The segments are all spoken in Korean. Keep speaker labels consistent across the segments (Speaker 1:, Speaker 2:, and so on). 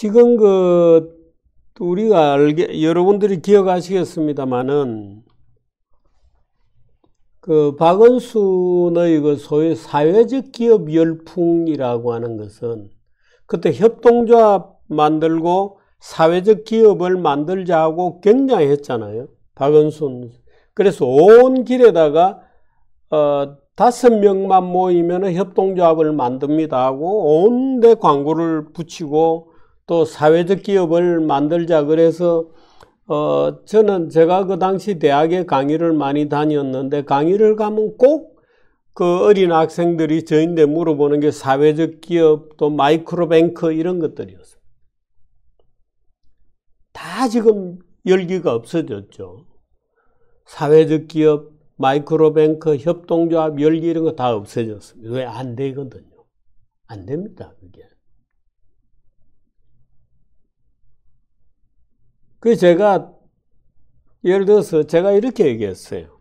Speaker 1: 지금 그 우리가 알게 여러분들이 기억하시겠습니다만은 그 박은순의 그 소위 사회적 기업 열풍이라고 하는 것은 그때 협동조합 만들고 사회적 기업을 만들자고 경쟁했잖아요. 박은순. 그래서 온 길에다가 어 다섯 명만 모이면 협동조합을 만듭니다 하고 온 데 광고를 붙이고 또 사회적 기업을 만들자 그래서 어 저는 제가 그 당시 대학에 강의를 많이 다녔는데 강의를 가면 꼭 그 어린 학생들이 저인데 물어보는 게 사회적 기업 또 마이크로뱅크 이런 것들이었어요. 다 지금 열기가 없어졌죠. 사회적 기업, 마이크로뱅크, 협동조합 열기 이런 거 다 없어졌습니다. 왜 안 되거든요. 안 됩니다, 그게. 그 제가 예를 들어서 제가 이렇게 얘기했어요.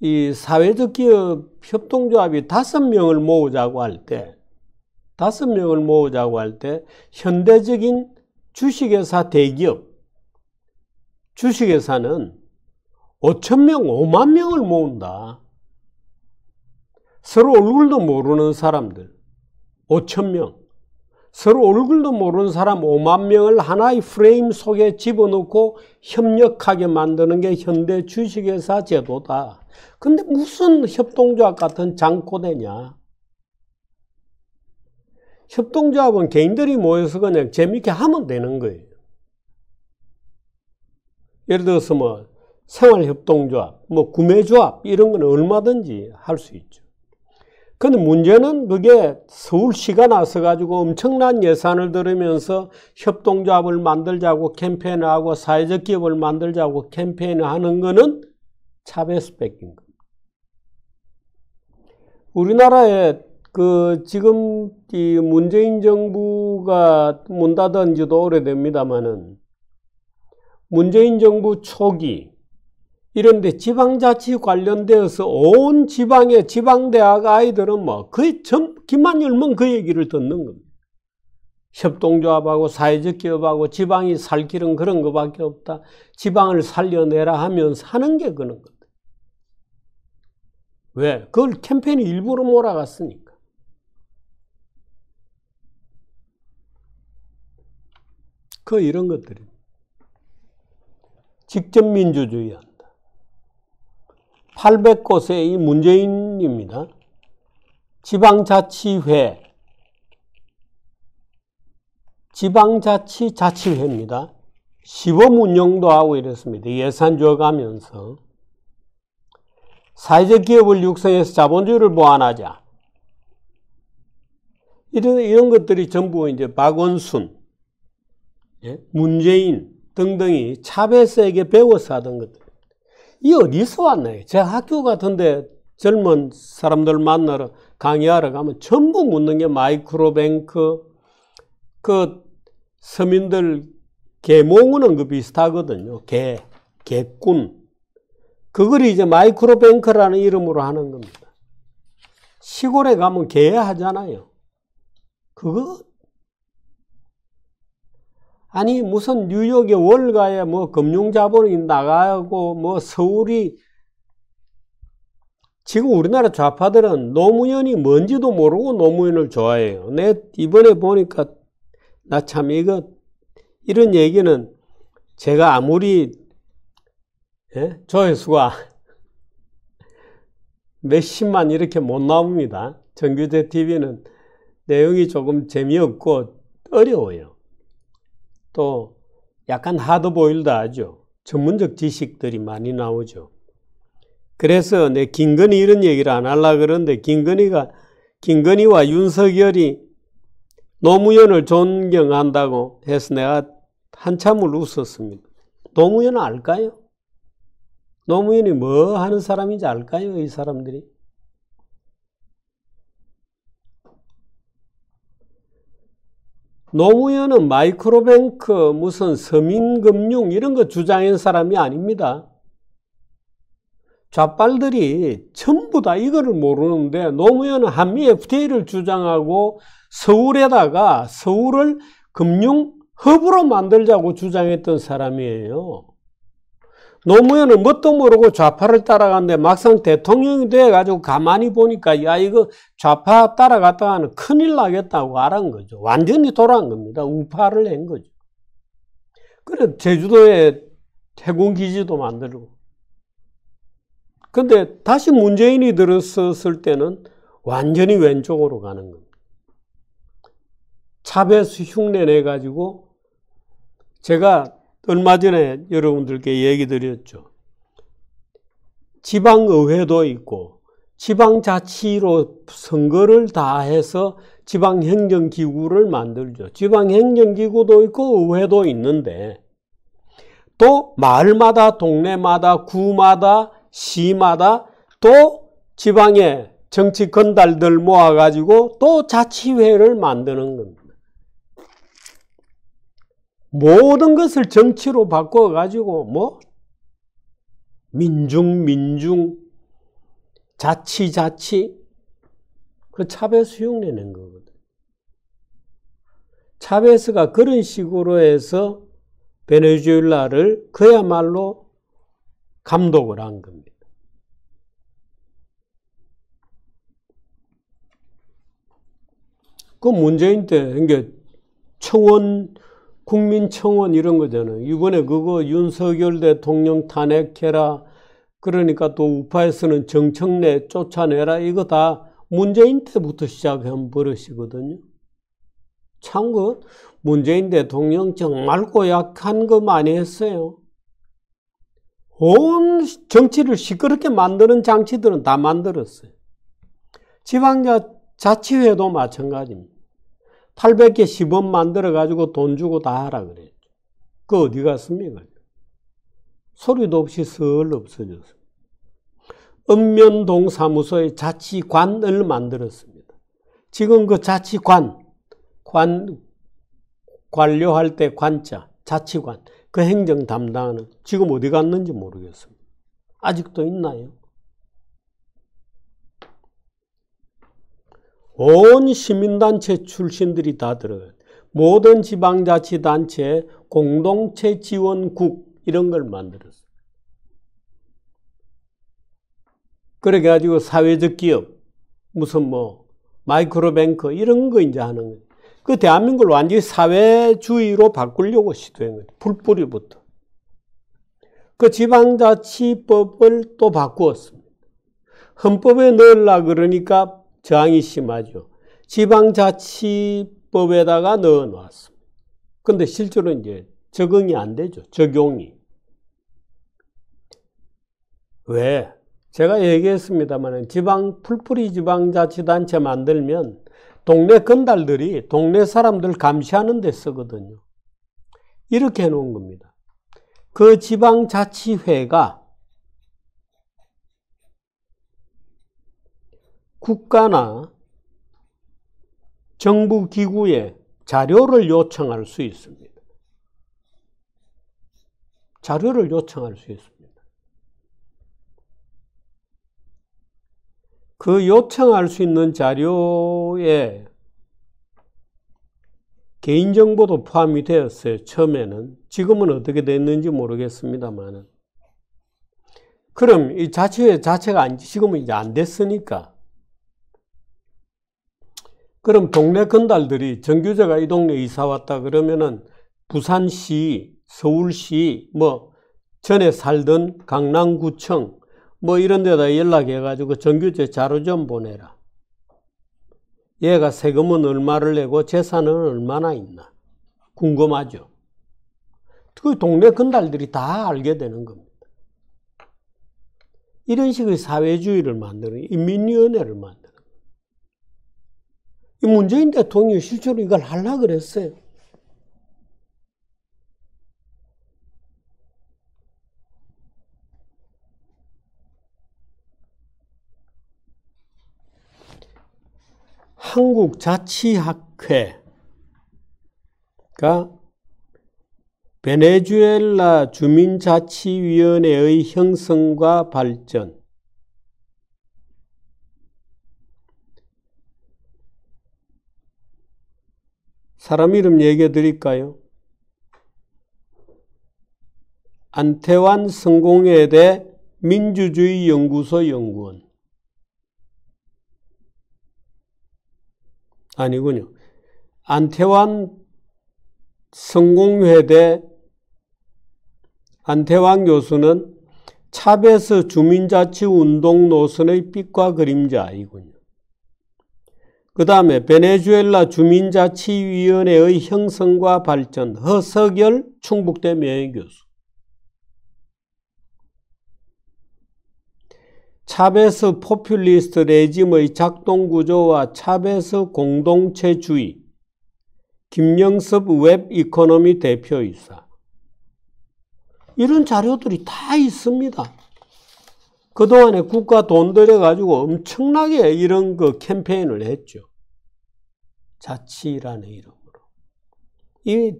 Speaker 1: 이 사회적 기업 협동조합이 다섯 명을 모으자고 할 때, 다섯 명을 모으자고 할 때, 현대적인 주식회사 대기업, 주식회사는 5천 명, 5만 명을 모은다. 서로 얼굴도 모르는 사람들, 5천 명. 서로 얼굴도 모르는 사람 5만 명을 하나의 프레임 속에 집어넣고 협력하게 만드는 게 현대 주식회사 제도다. 근데 무슨 협동조합 같은 장코대냐? 협동조합은 개인들이 모여서 그냥 재밌게 하면 되는 거예요. 예를 들어서 뭐 생활협동조합, 뭐 구매조합 이런 건 얼마든지 할 수 있죠. 근데 문제는 그게 서울시가 나서가지고 엄청난 예산을 들으면서 협동조합을 만들자고 캠페인을 하고 사회적 기업을 만들자고 캠페인을 하는 거는 차베스 백인 겁니다. 우리나라에 그 지금 이 문재인 정부가 문 닫은 지도 오래됩니다마는 문재인 정부 초기 이런데 지방자치 관련되어서 온 지방의 지방대학 아이들은 뭐 거의 전기만 열면 그 얘기를 듣는 겁니다. 협동조합하고 사회적 기업하고 지방이 살 길은 그런 것밖에 없다. 지방을 살려내라 하면사는게 그런 겁니다. 왜? 그걸 캠페인이 일부러 몰아갔으니까. 그 이런 것들이 직접 민주주의한 800곳의 이 문재인입니다. 지방자치회, 지방자치 자치회입니다. 시범 운영도 하고 이랬습니다. 예산 줘가면서. 사회적 기업을 육성해서 자본주의를 보완하자. 이런, 이런 것들이 전부 이제 박원순, 예, 문재인 등등이 차베스에게 배워서 하던 것들. 이 어디서 왔나요? 제 학교 같은데 젊은 사람들 만나러 강의하러 가면 전부 묻는 게 마이크로뱅크, 그 서민들 개몽우는 그 비슷하거든요. 개, 개꾼. 그걸 이제 마이크로뱅크라는 이름으로 하는 겁니다. 시골에 가면 개 하잖아요. 그거 아니 무슨 뉴욕의 월가에 뭐 금융자본이 나가고 뭐 서울이 지금 우리나라 좌파들은 노무현이 뭔지도 모르고 노무현을 좋아해요. 내 이번에 보니까 나 참 이거 이런 얘기는 제가 아무리 예? 조회수가 몇십만 이렇게 못 나옵니다. 정규제 TV는 내용이 조금 재미없고 어려워요. 또 약간 하드보일드 하죠. 전문적 지식들이 많이 나오죠. 그래서 내 김건희 이런 얘기를 안 하려고 그러는데 김건희가 김건희와 윤석열이 노무현을 존경한다고 해서 내가 한참을 웃었습니다. 노무현 알까요? 노무현이 뭐 하는 사람인지 알까요? 이 사람들이? 노무현은 마이크로뱅크, 무슨 서민금융 이런 거 주장한 사람이 아닙니다. 좌빨들이 전부 다 이거를 모르는데 노무현은 한미 FTA를 주장하고 서울에다가 서울을 금융 허브로 만들자고 주장했던 사람이에요. 노무현은 뭣도 모르고 좌파를 따라갔는데 막상 대통령이 돼가지고 가만히 보니까 야 이거 좌파 따라갔다가는 큰일 나겠다고 알은 거죠. 완전히 돌아간 겁니다. 우파를 낸 거죠. 그래 제주도에 해군기지도 만들고 근데 다시 문재인이 들었을 때는 완전히 왼쪽으로 가는 겁니다. 차베스 흉내 내가지고 제가 얼마 전에 여러분들께 얘기 드렸죠. 지방의회도 있고 지방자치로 선거를 다해서 지방행정기구를 만들죠. 지방행정기구도 있고 의회도 있는데 또 마을마다 동네마다 구마다 시마다 또 지방의 정치 건달들 모아가지고 또 자치회를 만드는 겁니다. 모든 것을 정치로 바꿔가지고 뭐 민중 민중 자치 자치 그 차베스 흉내낸 거거든. 차베스가 그런 식으로 해서 베네수엘라를 그야말로 감독을 한 겁니다. 그 문재인 때, 그러 그러니까 청원 국민청원 이런 거잖아요. 이번에 그거 윤석열 대통령 탄핵해라. 그러니까 또 우파에서는 정청래 쫓아내라. 이거 다 문재인 때부터 시작한 버릇이거든요. 참, 그 문재인 대통령 정말 고약한 거 많이 했어요. 온 정치를 시끄럽게 만드는 장치들은 다 만들었어요. 지방 자치회도 마찬가지입니다. 800개 시범 만들어가지고 돈 주고 다 하라 그랬죠. 그 어디 갔습니까? 소리도 없이 설 없어졌습니다. 읍면동 사무소의 자치관을 만들었습니다. 지금 그 자치관, 관, 관료할 때 관자, 자치관, 그 행정 담당하는 지금 어디 갔는지 모르겠습니다. 아직도 있나요? 온 시민단체 출신들이 다 들어요. 모든 지방자치단체 공동체 지원국 이런 걸 만들었어요. 그래가지고 사회적 기업, 무슨 뭐, 마이크로뱅크 이런 거 이제 하는 거예요. 그 대한민국을 완전히 사회주의로 바꾸려고 시도한 거예요. 불뿌리부터. 그 지방자치법을 또 바꾸었습니다. 헌법에 넣으려 그러니까 저항이 심하죠. 지방자치법에다가 넣어 놨습니다. 근데 실제로 이제 적응이 안 되죠. 적용이. 왜? 제가 얘기했습니다만 지방 풀풀이 지방자치단체 만들면 동네 건달들이 동네 사람들 감시하는 데 쓰거든요. 이렇게 해놓은 겁니다. 그 지방자치회가 국가나 정부 기구에 자료를 요청할 수 있습니다. 자료를 요청할 수 있습니다. 그 요청할 수 있는 자료에 개인정보도 포함이 되었어요. 처음에는. 지금은 어떻게 됐는지 모르겠습니다만. 그럼 이 자체 자체가 안, 지금은 이제 안 됐으니까 그럼 동네 건달들이 정규제가 이 동네 에 이사 왔다 그러면은 부산시, 서울시, 뭐 전에 살던 강남구청 뭐 이런 데다 연락해가지고 정규제 자료 좀 보내라. 얘가 세금은 얼마를 내고 재산은 얼마나 있나 궁금하죠. 그 동네 건달들이 다 알게 되는 겁니다. 이런 식의 사회주의를 만드는 인민위원회를 만드는 문재인 대통령이 실제로 이걸 하려 그랬어요. 한국자치학회가 베네수엘라 주민자치위원회의 형성과 발전, 사람 이름 얘기해 드릴까요? 안태환 성공회대 민주주의 연구소 연구원. 아니군요. 안태환 성공회대 안태환 교수는 차베스 주민자치운동 노선의 빛과 그림자이군요. 그 다음에 베네수엘라 주민자치위원회의 형성과 발전 허석열 충북대 명예교수 차베스 포퓰리스트 레짐의 작동구조와 차베스 공동체주의 김영섭 웹 이코노미 대표이사 이런 자료들이 다 있습니다. 그동안에 국가 돈 들여가지고 엄청나게 이런 그 캠페인을 했죠. 자치라는 이름으로. 이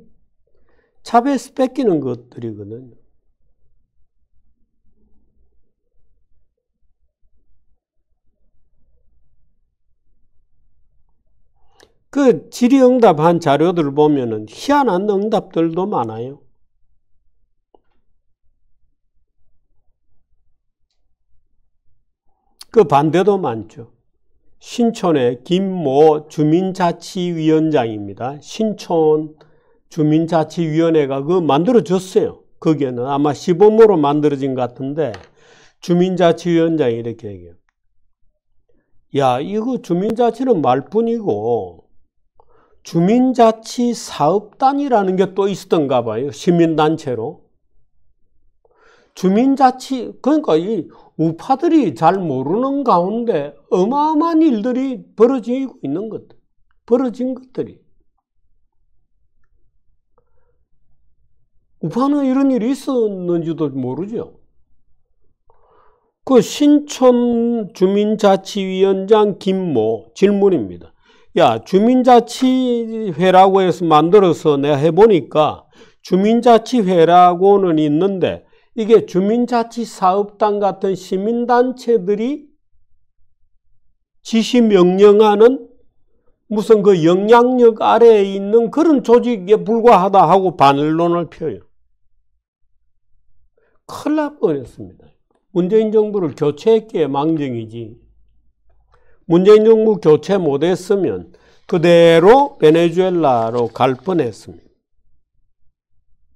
Speaker 1: 차베스 뺏기는 것들이거든요. 그 질의응답한 자료들 을보면 희한한 응답들도 많아요. 그 반대도 많죠. 신촌의 김모 주민자치위원장입니다. 신촌 주민자치위원회가 그 만들어졌어요. 거기에는 아마 시범으로 만들어진 것 같은데 주민자치위원장이 이렇게 얘기해요. 야, 이거 주민자치는 말뿐이고 주민자치 사업단이라는 게 또 있었던가 봐요. 시민단체로. 주민자치, 그러니까 이 우파들이 잘 모르는 가운데 어마어마한 일들이 벌어지고 있는 것들, 벌어진 것들이. 우파는 이런 일이 있었는지도 모르죠. 그 신촌 주민자치위원장 김모 질문입니다. 야, 주민자치회라고 해서 만들어서 내가 해보니까 주민자치회라고는 있는데 이게 주민자치사업단 같은 시민단체들이 지시 명령하는 무슨 그 영향력 아래에 있는 그런 조직에 불과하다 하고 반론을 펴요. 큰일 날 뻔했습니다. 문재인 정부를 교체했기에 망정이지. 문재인 정부 교체 못했으면 그대로 베네수엘라로 갈 뻔했습니다.